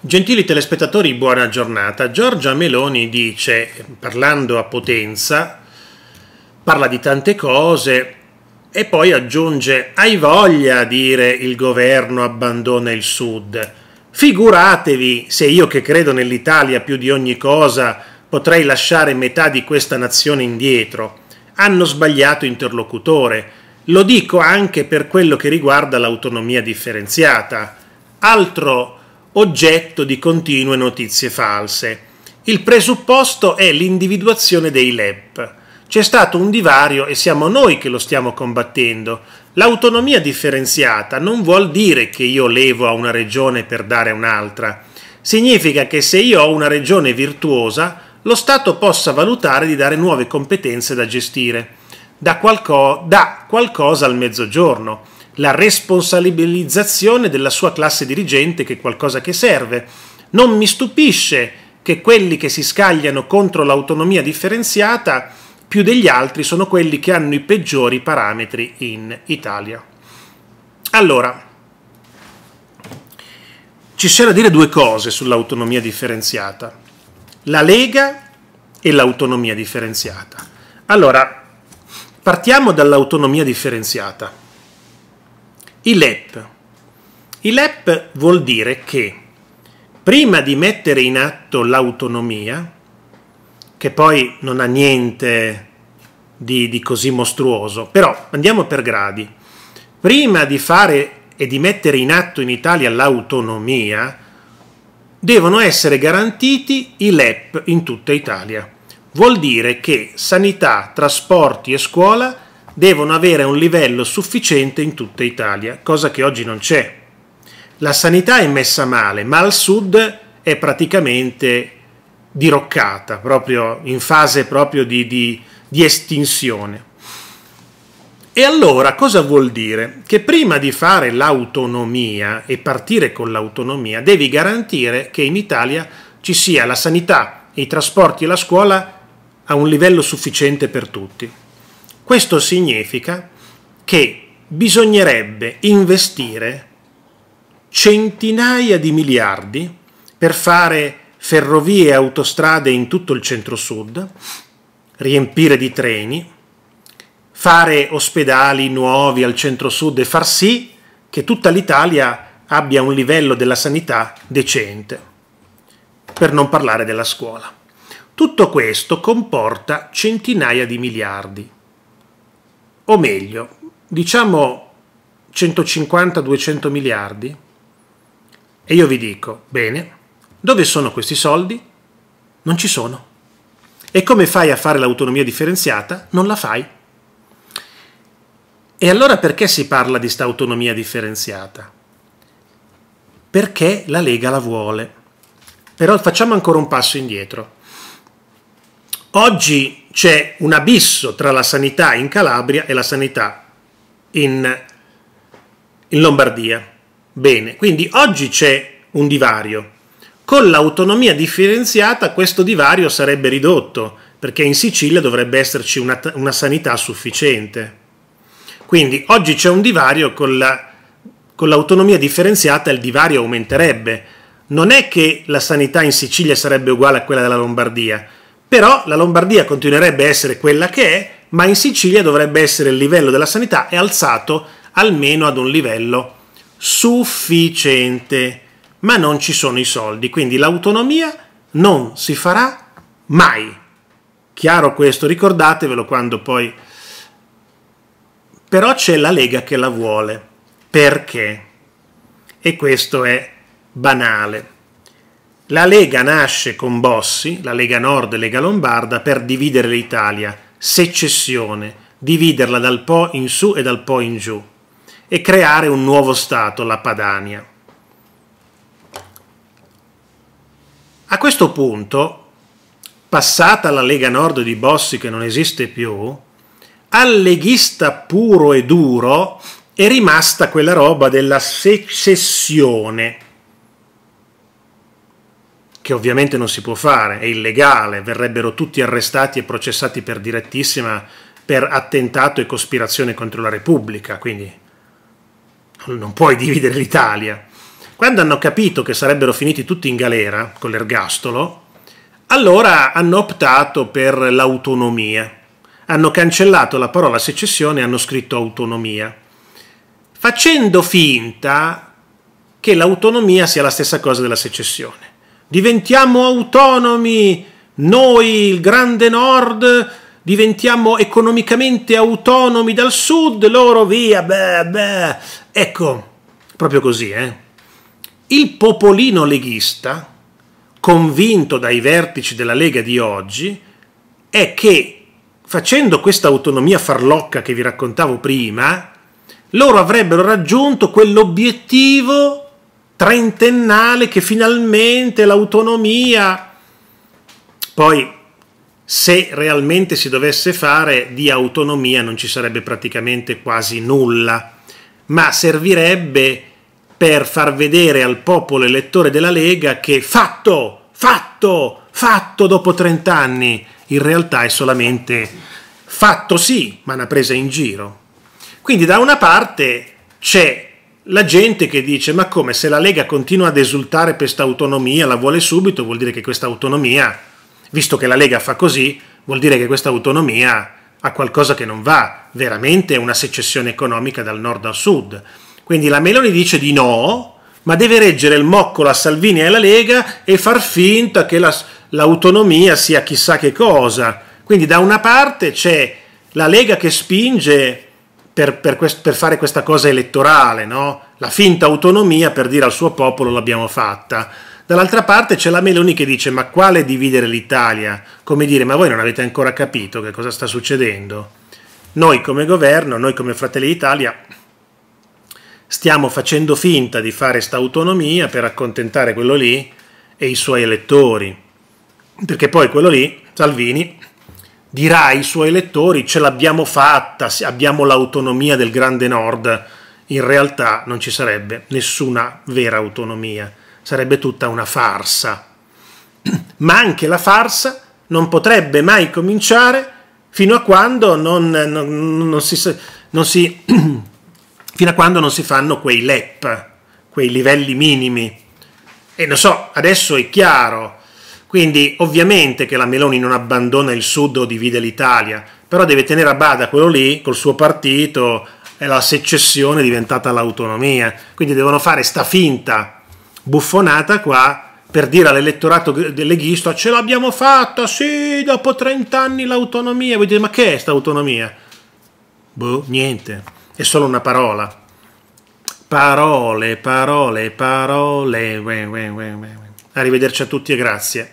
Gentili telespettatori, buona giornata. Giorgia Meloni dice, parlando a Potenza, parla di tante cose e poi aggiunge, hai voglia a dire il governo abbandona il Sud. Figuratevi se io che credo nell'Italia più di ogni cosa potrei lasciare metà di questa nazione indietro. Hanno sbagliato interlocutore. Lo dico anche per quello che riguarda l'autonomia differenziata. Altro oggetto di continue notizie false. Il presupposto è l'individuazione dei LEP. C'è stato un divario e siamo noi che lo stiamo combattendo. L'autonomia differenziata non vuol dire che io levo a una regione per dare un'altra. Significa che se io ho una regione virtuosa, lo Stato possa valutare di dare nuove competenze da gestire, da, qualco, da qualcosa al mezzogiorno la responsabilizzazione della sua classe dirigente che è qualcosa che serve. Non mi stupisce che quelli che si scagliano contro l'autonomia differenziata più degli altri sono quelli che hanno i peggiori parametri in Italia. Allora, ci c'è da dire due cose sull'autonomia differenziata. La Lega e l'autonomia differenziata. Allora, partiamo dall'autonomia differenziata. I LEP. I LEP vuol dire che prima di mettere in atto l'autonomia, che poi non ha niente di, di, così mostruoso, però andiamo per gradi. Prima di fare e di mettere in atto in Italia l'autonomia, devono essere garantiti i LEP in tutta Italia. Vuol dire che sanità, trasporti e scuola devono avere un livello sufficiente in tutta Italia, cosa che oggi non c'è. La sanità è messa male, ma al sud è praticamente diroccata, proprio in fase proprio di, di, di estinzione. E allora cosa vuol dire? Che prima di fare l'autonomia e partire con l'autonomia devi garantire che in Italia ci sia la sanità, i trasporti e la scuola a un livello sufficiente per tutti. Questo significa che bisognerebbe investire centinaia di miliardi per fare ferrovie e autostrade in tutto il centro-sud, riempire di treni, fare ospedali nuovi al centro-sud e far sì che tutta l'Italia abbia un livello della sanità decente, per non parlare della scuola. Tutto questo comporta centinaia di miliardi o meglio, diciamo 150-200 miliardi, e io vi dico, bene, dove sono questi soldi? Non ci sono. E come fai a fare l'autonomia differenziata? Non la fai. E allora perché si parla di sta autonomia differenziata? Perché la Lega la vuole. Però facciamo ancora un passo indietro. Oggi c'è un abisso tra la sanità in Calabria e la sanità in, in Lombardia. Bene, quindi oggi c'è un divario. Con l'autonomia differenziata questo divario sarebbe ridotto, perché in Sicilia dovrebbe esserci una, una sanità sufficiente. Quindi oggi c'è un divario con, la, con l'autonomia differenziata, il divario aumenterebbe. Non è che la sanità in Sicilia sarebbe uguale a quella della Lombardia, però la Lombardia continuerebbe a essere quella che è, ma in Sicilia dovrebbe essere il livello della sanità è alzato almeno ad un livello sufficiente, ma non ci sono i soldi, quindi l'autonomia non si farà mai. Chiaro questo, ricordatevelo quando poi... Però c'è la Lega che la vuole. Perché? E questo è banale. La Lega nasce con Bossi, la Lega Nord e Lega Lombarda, per dividere l'Italia, secessione, dividerla dal Po in su e dal Po in giù, e creare un nuovo Stato, la Padania. A questo punto, passata la Lega Nord di Bossi che non esiste più, al leghista puro e duro è rimasta quella roba della secessione che ovviamente non si può fare, è illegale, verrebbero tutti arrestati e processati per direttissima per attentato e cospirazione contro la Repubblica, quindi non puoi dividere l'Italia. Quando hanno capito che sarebbero finiti tutti in galera con l'ergastolo, allora hanno optato per l'autonomia. Hanno cancellato la parola secessione e hanno scritto autonomia, facendo finta che l'autonomia sia la stessa cosa della secessione diventiamo autonomi, noi, il grande nord, diventiamo economicamente autonomi dal sud, loro via, beh, beh. Ecco, proprio così, eh. Il popolino leghista, convinto dai vertici della Lega di oggi, è che facendo questa autonomia farlocca che vi raccontavo prima, loro avrebbero raggiunto quell'obiettivo trentennale che finalmente l'autonomia, poi se realmente si dovesse fare di autonomia non ci sarebbe praticamente quasi nulla, ma servirebbe per far vedere al popolo elettore della Lega che fatto, fatto, fatto dopo 30 anni, in realtà è solamente fatto sì, ma una presa in giro. Quindi da una parte c'è la gente che dice ma come se la Lega continua ad esultare per questa autonomia, la vuole subito, vuol dire che questa autonomia, visto che la Lega fa così, vuol dire che questa autonomia ha qualcosa che non va, veramente è una secessione economica dal nord al sud. Quindi la Meloni dice di no, ma deve reggere il moccolo a Salvini e alla Lega e far finta che la, l'autonomia sia chissà che cosa. Quindi da una parte c'è la Lega che spinge per, per, quest, per fare questa cosa elettorale, no? la finta autonomia per dire al suo popolo l'abbiamo fatta. Dall'altra parte c'è la Meloni che dice ma quale dividere l'Italia? Come dire ma voi non avete ancora capito che cosa sta succedendo? Noi come governo, noi come Fratelli d'Italia stiamo facendo finta di fare questa autonomia per accontentare quello lì e i suoi elettori. Perché poi quello lì, Salvini, dirà ai suoi lettori ce l'abbiamo fatta, abbiamo l'autonomia del Grande Nord, in realtà non ci sarebbe nessuna vera autonomia, sarebbe tutta una farsa. Ma anche la farsa non potrebbe mai cominciare fino a quando non, non, non, si, non si, a quando non si fanno quei LEP, quei livelli minimi. E lo so, adesso è chiaro quindi ovviamente che la Meloni non abbandona il sud o divide l'Italia, però deve tenere a bada quello lì col suo partito, e la secessione è diventata l'autonomia. Quindi devono fare sta finta buffonata qua per dire all'elettorato leghista ce l'abbiamo fatta, sì, dopo 30 anni l'autonomia. Voi dite ma che è questa autonomia? Boh, niente, è solo una parola. Parole, parole, parole. Arrivederci a tutti e grazie.